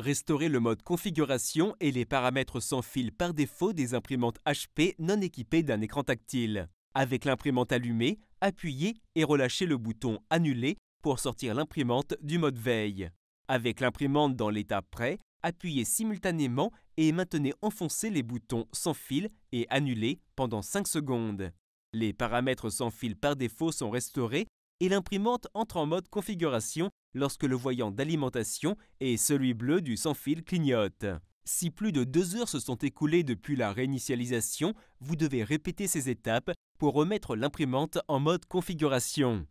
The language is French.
Restaurer le mode configuration et les paramètres sans fil par défaut des imprimantes HP non équipées d'un écran tactile. Avec l'imprimante allumée, appuyez et relâchez le bouton Annuler pour sortir l'imprimante du mode veille. Avec l'imprimante dans l'état prêt, appuyez simultanément et maintenez enfoncé les boutons sans fil et annuler pendant 5 secondes. Les paramètres sans fil par défaut sont restaurés et l'imprimante entre en mode configuration lorsque le voyant d'alimentation et celui bleu du sans-fil clignotent. Si plus de deux heures se sont écoulées depuis la réinitialisation, vous devez répéter ces étapes pour remettre l'imprimante en mode configuration.